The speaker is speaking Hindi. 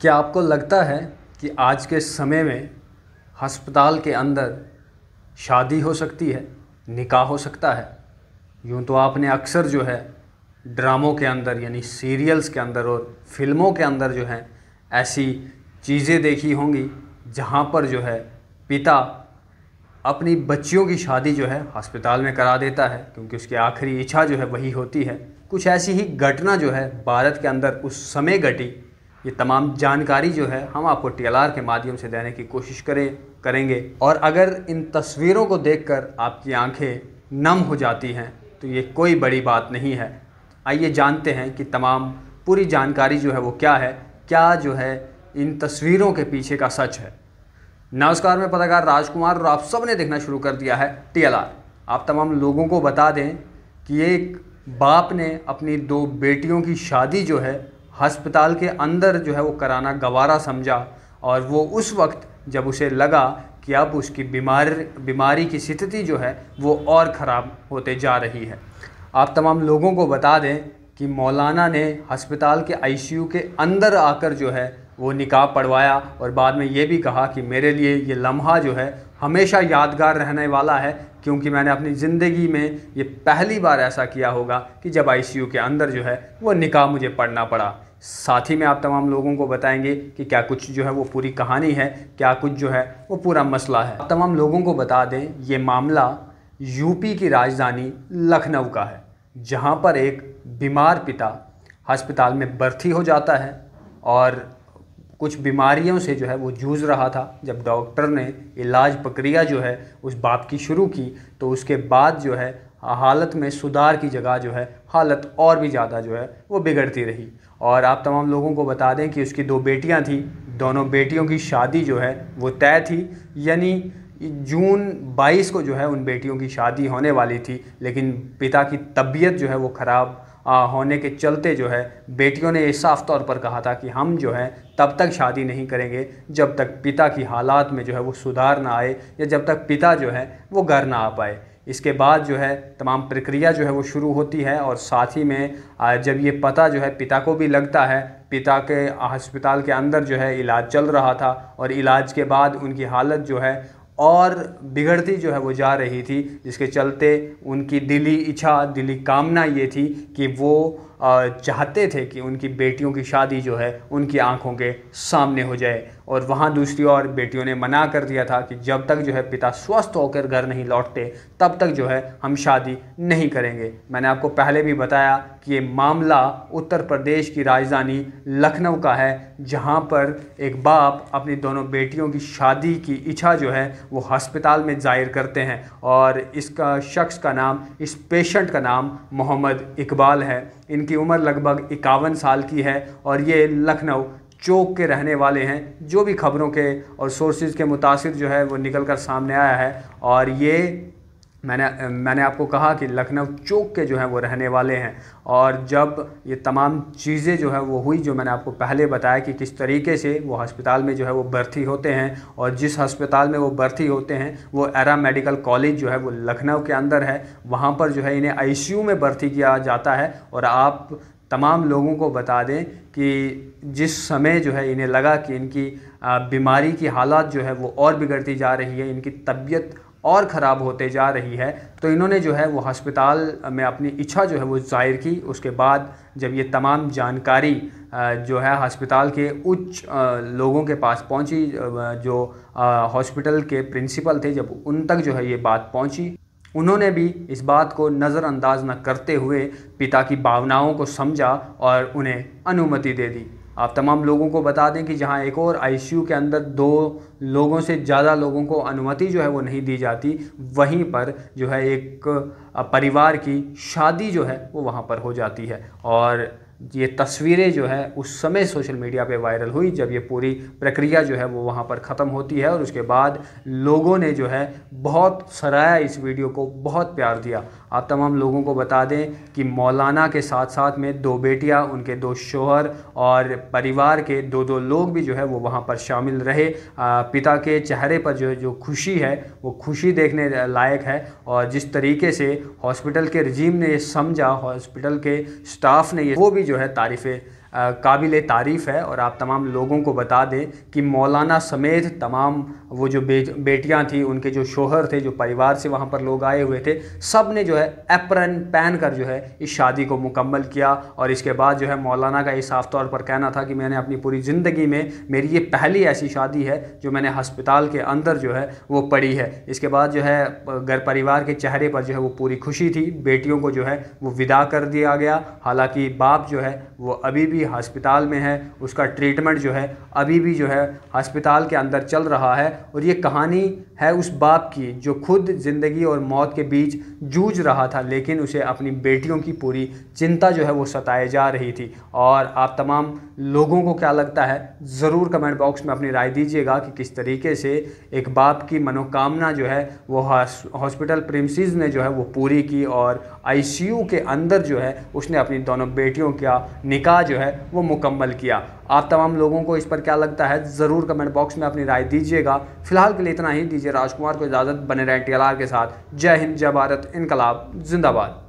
क्या आपको लगता है कि आज के समय में हस्पताल के अंदर शादी हो सकती है निकाह हो सकता है यूँ तो आपने अक्सर जो है ड्रामों के अंदर यानी सीरियल्स के अंदर और फिल्मों के अंदर जो है ऐसी चीज़ें देखी होंगी जहाँ पर जो है पिता अपनी बच्चियों की शादी जो है हस्पताल में करा देता है क्योंकि उसकी आखिरी इच्छा जो है वही होती है कुछ ऐसी ही घटना जो है भारत के अंदर उस समय घटी ये तमाम जानकारी जो है हम आपको टी के माध्यम से देने की कोशिश करें करेंगे और अगर इन तस्वीरों को देखकर आपकी आंखें नम हो जाती हैं तो ये कोई बड़ी बात नहीं है आइए जानते हैं कि तमाम पूरी जानकारी जो है वो क्या है क्या जो है इन तस्वीरों के पीछे का सच है नमस्कार मैं पत्रकार राजकुमार और आप सब ने देखना शुरू कर दिया है टी आप तमाम लोगों को बता दें कि एक बाप ने अपनी दो बेटियों की शादी जो है हस्पताल के अंदर जो है वो कराना गवारा समझा और वो उस वक्त जब उसे लगा कि अब उसकी बीमार बीमारी की स्थिति जो है वो और ख़राब होते जा रही है आप तमाम लोगों को बता दें कि मौलाना ने हस्पताल के आईसीयू के अंदर आकर जो है वो निकाह पढ़वाया और बाद में ये भी कहा कि मेरे लिए ये लम्हा जो है हमेशा यादगार रहने वाला है क्योंकि मैंने अपनी ज़िंदगी में ये पहली बार ऐसा किया होगा कि जब आईसीयू के अंदर जो है वो निकाह मुझे पढ़ना पड़ा साथ ही में आप तमाम लोगों को बताएंगे कि क्या कुछ जो है वो पूरी कहानी है क्या कुछ जो है वो पूरा मसला है आप तमाम लोगों को बता दें ये मामला यूपी की राजधानी लखनऊ का है जहाँ पर एक बीमार पिता हस्पताल में भर्ती हो जाता है और कुछ बीमारियों से जो है वो जूझ रहा था जब डॉक्टर ने इलाज प्रक्रिया जो है उस बाप की शुरू की तो उसके बाद जो है हालत में सुधार की जगह जो है हालत और भी ज़्यादा जो है वो बिगड़ती रही और आप तमाम लोगों को बता दें कि उसकी दो बेटियां थीं दोनों बेटियों की शादी जो है वो तय थी यानी जून 22 को जो है उन बेटियों की शादी होने वाली थी लेकिन पिता की तबीयत जो है वो ख़राब होने के चलते जो है बेटियों ने साफ तौर पर कहा था कि हम जो है तब तक शादी नहीं करेंगे जब तक पिता की हालात में जो है वो सुधार ना आए या जब तक पिता जो है वो घर ना आ पाए इसके बाद जो है तमाम प्रक्रिया जो है वो शुरू होती है और साथ ही में जब ये पता जो है पिता को भी लगता है पिता के अस्पताल के अंदर जो है इलाज चल रहा था और इलाज के बाद उनकी हालत जो है और बिगड़ती जो है वो जा रही थी जिसके चलते उनकी दिली इच्छा दिली कामना ये थी कि वो चाहते थे कि उनकी बेटियों की शादी जो है उनकी आंखों के सामने हो जाए और वहाँ दूसरी ओर बेटियों ने मना कर दिया था कि जब तक जो है पिता स्वस्थ होकर घर नहीं लौटते तब तक जो है हम शादी नहीं करेंगे मैंने आपको पहले भी बताया कि ये मामला उत्तर प्रदेश की राजधानी लखनऊ का है जहाँ पर एक बाप अपनी दोनों बेटियों की शादी की इच्छा जो है वो हस्पताल में जाहिर करते हैं और इसका शख्स का नाम इस पेशेंट का नाम मोहम्मद इकबाल है इनकी उम्र लगभग इक्यावन साल की है और ये लखनऊ चौक के रहने वाले हैं जो भी खबरों के और सोर्सेज के मुतासर जो है वो निकल कर सामने आया है और ये मैंने मैंने आपको कहा कि लखनऊ चौक के जो हैं वो रहने वाले हैं और जब ये तमाम चीज़ें जो है वो हुई जो मैंने आपको पहले बताया कि किस तरीके से वो हस्पताल में जो है वो भर्ती होते हैं और जिस हस्पताल में वो भर्ती होते हैं वो एरा मेडिकल कॉलेज जो है वो लखनऊ के अंदर है वहाँ पर जो है इन्हें आई में भर्ती किया जाता है और आप तमाम लोगों को बता दें कि जिस समय जो है इन्हें लगा कि इनकी बीमारी की हालात जो है वो और बिगड़ती जा रही है इनकी तबीयत और ख़राब होते जा रही है तो इन्होंने जो है वो हस्पताल में अपनी इच्छा जो है वो जाहिर की उसके बाद जब ये तमाम जानकारी जो है हस्पताल के उच्च लोगों के पास पहुंची जो हॉस्पिटल के प्रिंसिपल थे जब उन तक जो है ये बात पहुंची उन्होंने भी इस बात को नज़रअंदाज न करते हुए पिता की भावनाओं को समझा और उन्हें अनुमति दे दी आप तमाम लोगों को बता दें कि जहां एक और आईसीयू के अंदर दो लोगों से ज़्यादा लोगों को अनुमति जो है वो नहीं दी जाती वहीं पर जो है एक परिवार की शादी जो है वो वहां पर हो जाती है और ये तस्वीरें जो है उस समय सोशल मीडिया पे वायरल हुई जब ये पूरी प्रक्रिया जो है वो वहाँ पर ख़त्म होती है और उसके बाद लोगों ने जो है बहुत सराया इस वीडियो को बहुत प्यार दिया आप तमाम लोगों को बता दें कि मौलाना के साथ साथ में दो बेटियाँ उनके दो शोहर और परिवार के दो दो लोग भी जो है वो वहाँ पर शामिल रहे पिता के चेहरे पर जो जो खुशी है वो खुशी देखने लायक है और जिस तरीके से हॉस्पिटल के रजीम ने समझा हॉस्पिटल के स्टाफ ने ये वो भी जो है तारीफें काबिल तारीफ़ है और आप तमाम लोगों को बता दें कि मौलाना समेत तमाम वो जो बे, बेटियाँ थीं उनके जो शोहर थे जो परिवार से वहाँ पर लोग आए हुए थे सब ने जो है एप्रन पहन कर जो है इस शादी को मुकम्मल किया और इसके बाद जो है मौलाना का ये साफ़ तौर पर कहना था कि मैंने अपनी पूरी ज़िंदगी में मेरी ये पहली ऐसी शादी है जो मैंने हस्पताल के अंदर जो है वो पड़ी है इसके बाद जो है घर परिवार के चेहरे पर जो है वो पूरी खुशी थी बेटियों को जो है वो विदा कर दिया गया हालाँकि बाप जो है वो अभी भी हस्पताल में है उसका ट्रीटमेंट जो है अभी भी जो है हस्पताल के अंदर चल रहा है और ये कहानी है उस बाप की जो खुद ज़िंदगी और मौत के बीच जूझ रहा था लेकिन उसे अपनी बेटियों की पूरी चिंता जो है वो सताए जा रही थी और आप तमाम लोगों को क्या लगता है ज़रूर कमेंट बॉक्स में अपनी राय दीजिएगा कि किस तरीके से एक बाप की मनोकामना जो है वो हॉस्पिटल प्रिमसिस ने जो है वो पूरी की और आईसीयू के अंदर जो है उसने अपनी दोनों बेटियों का निकाह जो है वो मुकम्मल किया आप तमाम लोगों को इस पर क्या लगता है ज़रूर कमेंट बॉक्स में अपनी राय दीजिएगा फिलहाल के लिए इतना ही दीजिए राजकुमार को इजाज़त बने रहें टी के साथ जय हिंद जय भारत इनकलाब जिंदाबाद